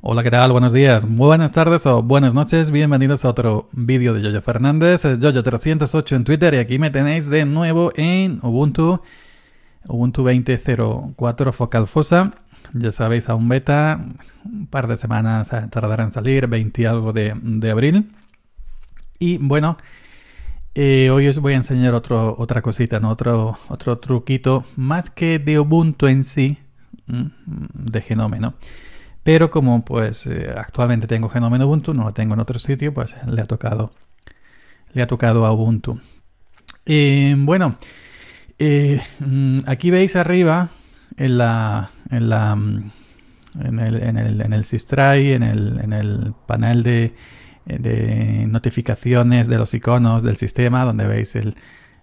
Hola, ¿qué tal? Buenos días, buenas tardes o buenas noches. Bienvenidos a otro vídeo de Jojo Fernández, jojo 308 en Twitter y aquí me tenéis de nuevo en Ubuntu, Ubuntu 20.04 Focal Fosa. Ya sabéis, aún beta, un par de semanas eh, tardarán en salir, 20 y algo de, abril. Y bueno, eh, hoy os voy a enseñar otra cosita, otro, otro truquito, más que de Ubuntu en sí, mm, de genómeno. ¿no? Pero como pues eh, actualmente tengo Genome Ubuntu, no lo tengo en otro sitio, pues le ha tocado, le ha tocado a Ubuntu. Eh, bueno, eh, mm, aquí veis arriba en la, la mm, en el, en en el en el, panel de, notificaciones de los iconos del sistema, donde veis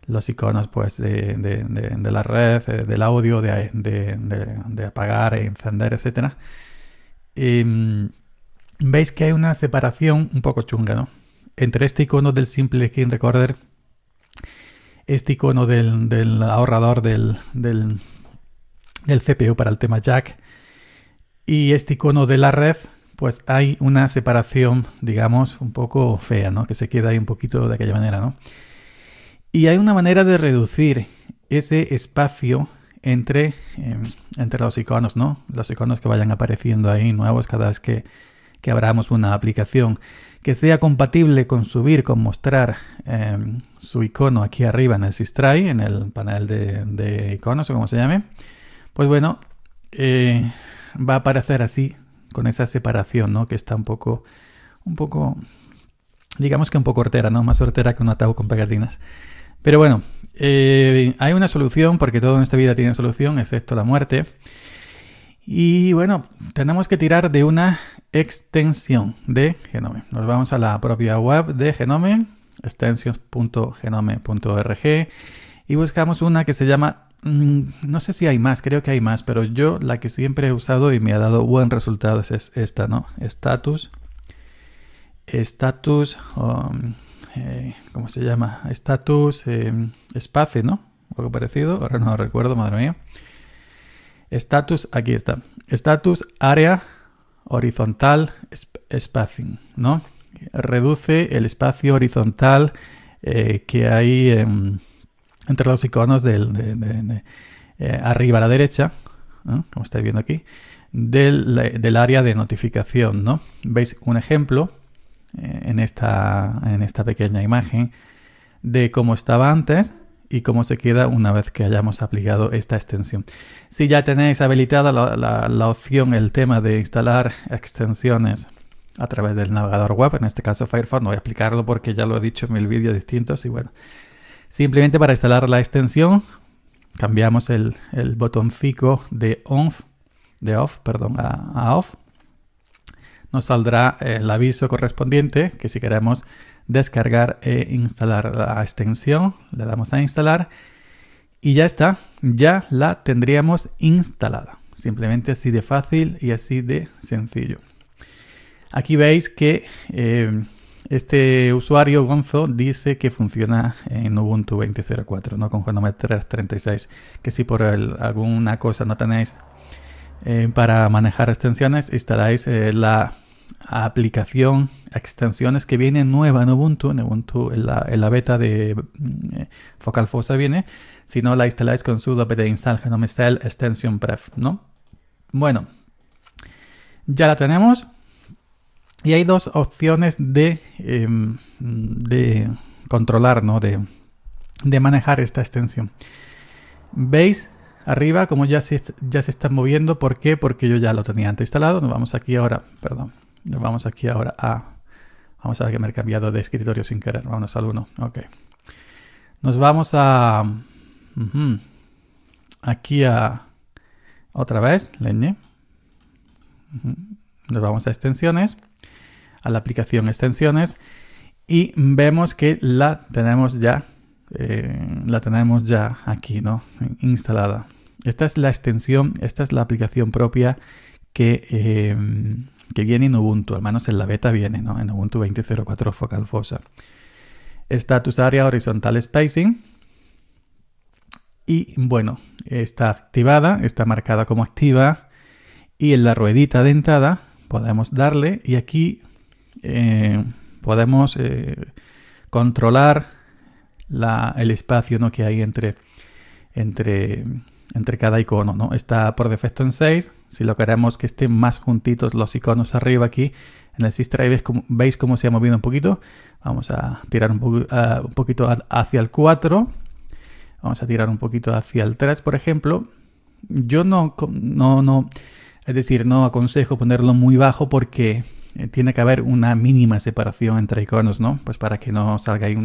los iconos pues, de, de la red, del audio, de, apagar e encender, etcétera. Em, veis que hay una separación un poco chunga, ¿no? Entre este icono del simple skin recorder, este icono del, ahorrador del, del, del, CPU para el tema jack y este icono de la red, pues hay una separación, digamos, un poco fea, ¿no? Que se queda ahí un poquito de aquella manera, ¿no? Y hay una manera de reducir ese espacio Em, entre, los iconos, ¿no? Los iconos que vayan apareciendo ahí nuevos cada vez que, que abramos una aplicación. Que sea compatible con subir, con mostrar em, su icono aquí arriba en el Sistray, en el panel de, iconos o como se llame. Pues bueno, eh, va a aparecer así, con esa separación, ¿no? Que está un poco, un poco, digamos que un poco hortera, ¿no? Más hortera que un ataúd con pegatinas. Pero bueno, eh, hay una solución, porque todo en esta vida tiene solución, excepto la muerte. Y bueno, tenemos que tirar de una extensión de Genome. Nos vamos a la propia web de Genome, extensions.genome.org, y buscamos una que se llama, mm, no sé si hay más, creo que hay más, pero yo la que siempre he usado y me ha dado buen resultado es esta, ¿no? Status. Status. Um, eh, ¿cómo se llama? Status, eh, espacio, ¿no? Algo parecido, ahora no lo recuerdo, madre mía. Estatus, aquí está. Estatus, área, horizontal, spacing, ¿no? Reduce el espacio horizontal eh, que hay em, entre los iconos de, arriba a la derecha, como estáis viendo aquí, del, del área de notificación, ¿no? Veis un ejemplo eh, en esta, en esta pequeña imagen de cómo estaba antes y cómo se queda una vez que hayamos aplicado esta extensión. Si ya tenéis habilitada la, opción, el tema de instalar extensiones a través del navegador web, en este caso Firefox, no voy a explicarlo porque ya lo he dicho en mil vídeos distintos y bueno, simplemente para instalar la extensión cambiamos el, el botoncito de, on, de off perdón, a off nos saldrá eh, el aviso correspondiente que si queremos descargar e instalar la extensión, le damos a instalar y ya está, ya la tendríamos instalada. Simplemente así de fácil y así de sencillo. Aquí veis que eh, este usuario, Gonzo, dice que funciona en Ubuntu 20.04, no con Genome 36, que si por alguna cosa no tenéis eh, para manejar extensiones, instaláis la aplicación, extensiones que viene nueva en Ubuntu, en Ubuntu en la, beta de mm, Focal Fossa viene, si no la instaláis con sudo apt install genome cell extension pref, ¿no? Bueno, ya la tenemos y hay dos opciones de, em, de controlar, ¿no? De, manejar esta extensión. ¿Veis? Arriba, como ya se, ya se está moviendo, ¿por qué? Porque yo ya lo tenía antes instalado. Nos vamos aquí ahora, perdón, nos Vamos aquí ahora a... Vamos a ver que me he cambiado de escritorio sin querer. vamos al 1. Ok. Nos vamos a... Aquí a... Otra vez, leñe. Nos vamos a extensiones. A la aplicación extensiones. Y vemos que la tenemos ya... Eh, la tenemos ya aquí, ¿no? Instalada. Esta es la extensión, esta es la aplicación propia que... Eh, que viene en Ubuntu, al menos en la beta viene, ¿no? En Ubuntu 20.04 Focal Fossa. Está tus horizontal spacing. Y bueno, está activada, está marcada como activa. Y en la ruedita dentada podemos darle y aquí eh, podemos eh, controlar el espacio ¿no? que hay entre, entre entre cada icono, ¿no? Está por defecto en 6. Si lo queremos que estén más juntitos los iconos arriba aquí en el Sistra veis, veis cómo se ha movido un poquito. Vamos a tirar un, poquito hacia el 4. Vamos a tirar un poquito hacia el 3, por ejemplo. Yo no, no, no, es decir, no aconsejo ponerlo muy bajo porque eh, tiene que haber una mínima separación entre iconos, ¿no? Pues para que no salga ahí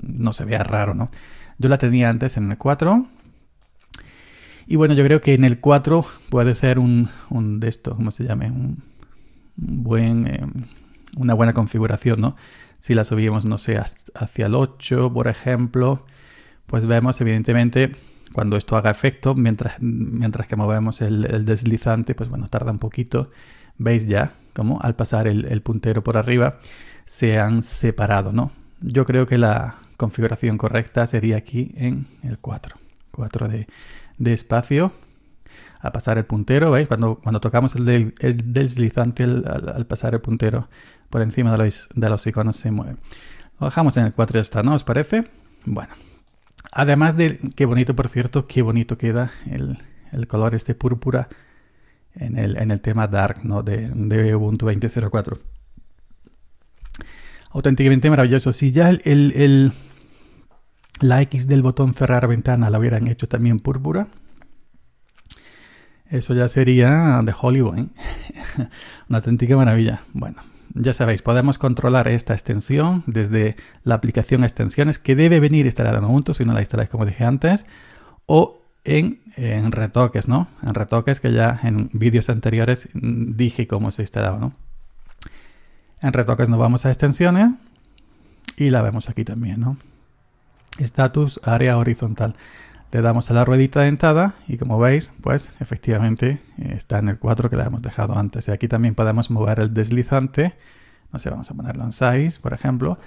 no se vea raro, ¿no? Yo la tenía antes en el 4, y bueno, yo creo que en el 4 puede ser un, de estos, ¿cómo se llame? Un, buen, em, una buena configuración, ¿no? Si la subimos, no sé, hacia el 8, por ejemplo, pues vemos evidentemente cuando esto haga efecto, mientras, mientras que movemos el, deslizante, pues bueno, tarda un poquito. Veis ya como al pasar el, el puntero por arriba se han separado, ¿no? Yo creo que la configuración correcta sería aquí en el 4. 4 de, de espacio a pasar el puntero, ¿veis? Cuando, cuando tocamos el, deslizante al, pasar el puntero por encima de los, iconos se mueve. Lo dejamos en el 4 está, ¿no? ¿Os parece? Bueno. Además de, qué bonito, por cierto, qué bonito queda el, color este púrpura en el, tema dark, ¿no? De, de Ubuntu 20.04. Auténticamente maravilloso. Si ya el, la X del botón cerrar ventana la hubieran hecho también púrpura. Eso ya sería de Hollywood. ¿eh? Una auténtica maravilla. Bueno, ya sabéis, podemos controlar esta extensión desde la aplicación extensiones que debe venir instalada en Ubuntu, si no la instaláis como dije antes, o en, en, retoques, ¿no? En retoques que ya en vídeos anteriores dije cómo se instalaba, ¿no? En retoques nos vamos a extensiones y la vemos aquí también, ¿no? estatus área horizontal. Le damos a la ruedita dentada y como veis, pues efectivamente eh, está en el 4 que le hemos dejado antes. Y aquí también podemos mover el deslizante. No sé, vamos a ponerlo en 6, por ejemplo.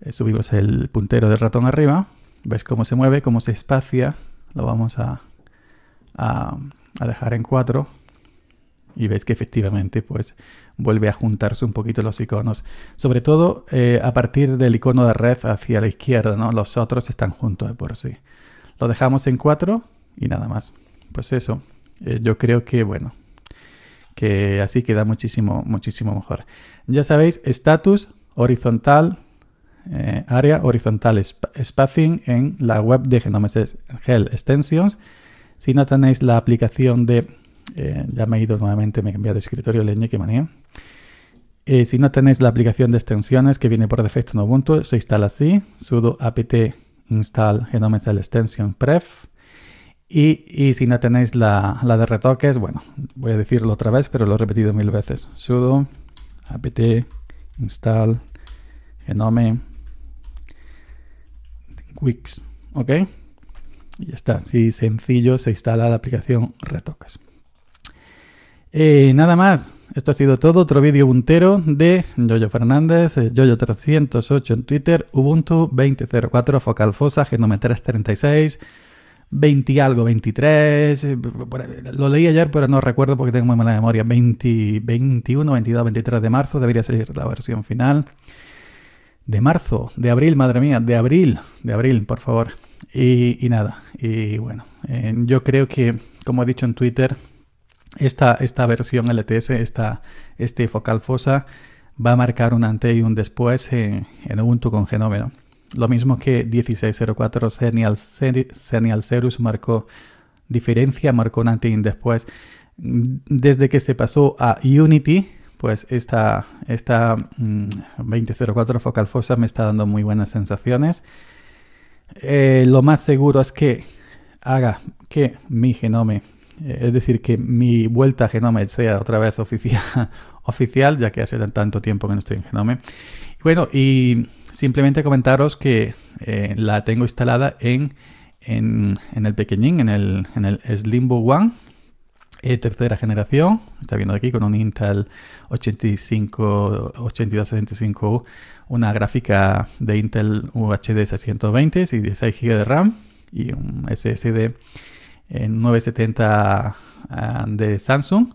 Eh, subimos el puntero del ratón arriba. ¿Ves cómo se mueve? Cómo se espacia. Lo vamos a, a, a dejar en 4 y veis que efectivamente pues vuelve a juntarse un poquito los iconos. Sobre todo eh, a partir del icono de red hacia la izquierda, ¿no? Los otros están juntos de por sí. Lo dejamos en 4 y nada más. Pues eso, eh, yo creo que bueno, que así queda muchísimo, muchísimo mejor. Ya sabéis, status horizontal, eh, área horizontal spacing en la web de Genomes Gel Extensions. Si no tenéis la aplicación de eh, ya me he ido nuevamente, me he cambiado de escritorio, leñe, qué manía. Eh, si no tenéis la aplicación de extensiones que viene por defecto en Ubuntu, se instala así, sudo apt install shell extension pref. Y, si no tenéis la, la, de retoques, bueno, voy a decirlo otra vez, pero lo he repetido mil veces. sudo apt install genome wix. ¿Ok? Y ya está. Así sencillo se instala la aplicación retoques. Eh, nada más, esto ha sido todo. Otro vídeo puntero de Yoyo Fernández, eh, Yoyo308 en Twitter, Ubuntu 20.04, Focal Fosa, Genome336, 20 algo, 23. Eh, lo leí ayer, pero no recuerdo porque tengo muy mala memoria. 20, 21, 22, 23 de marzo debería ser la versión final. De marzo, de abril, madre mía, de abril, de abril, por favor. Y, nada, y bueno, yo creo que, como he dicho en Twitter, esta, versión LTS, esta, este focal fosa, va a marcar un antes y un después en, Ubuntu con Genome. Lo mismo que 16.04 Senial Serial Serus marcó diferencia, marcó un antes y un después. Desde que se pasó a Unity, pues esta, esta 20.04 mm, Focal fosa me está dando muy buenas sensaciones. Eh, lo más seguro es que haga que mi genome es decir, que mi vuelta a Genome sea otra vez oficial, oficial ya que hace tanto tiempo que no estoy en Genome. Bueno, y simplemente comentaros que eh, la tengo instalada en, en, el pequeñín, en el, Slimbo One, eh, tercera generación, está viendo aquí con un Intel 85, 8265U, una gráfica de Intel UHD 620 y 16 GB de RAM y un SSD en 970 ah, de Samsung.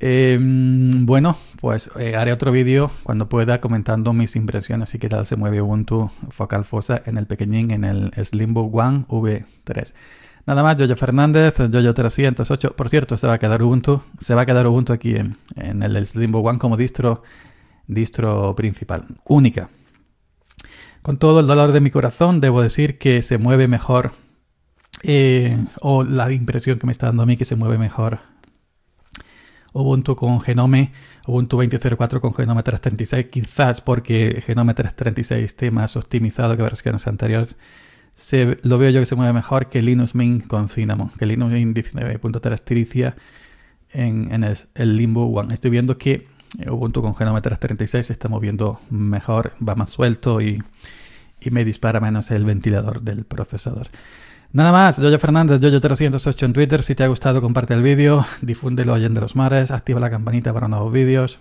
Em, bueno, pues eh, haré otro vídeo cuando pueda comentando mis impresiones y que tal se mueve Ubuntu Focal Fossa en el pequeñín, en el Slimbook One V3. Nada más, Yoyo Fernández, Yoyo308. Por cierto, se va a quedar Ubuntu, se va a quedar Ubuntu aquí en, el Slimbook One como distro, distro principal, única. Con todo el dolor de mi corazón, debo decir que se mueve mejor eh, o la impresión que me está dando a mí que se mueve mejor Ubuntu con Genome, Ubuntu 20.04 con Genome 336, quizás porque Genome 336 esté más optimizado que versiones anteriores, lo veo yo que se mueve mejor que Linux Mint con Cinnamon, que Linux Mint 19.3 tiricia en, el, Limbo One. Estoy viendo que Ubuntu con Genome 336 se está moviendo mejor, va más suelto y, y me dispara menos el ventilador del procesador. Nada más, Yoyo Fernández, Yoyo308 en Twitter. Si te ha gustado, comparte el vídeo, difúndelo allá de los mares, activa la campanita para nuevos vídeos.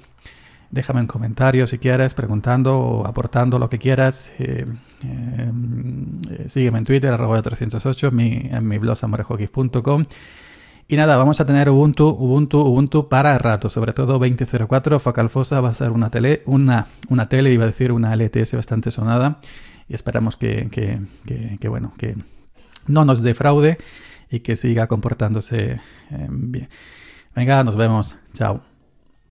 Déjame en comentarios si quieres, preguntando o aportando lo que quieras. Eh, em, eh, sígueme en Twitter, arroba 308, mi, en mi blog Y nada, vamos a tener Ubuntu, Ubuntu, Ubuntu para rato, sobre todo 20.04. Focal Fossa va a ser una tele, una, una tele, iba a decir una LTS bastante sonada. Y esperamos que, que, que, que bueno, que no nos defraude y que siga comportándose eh, bien. Venga, nos vemos. Chao.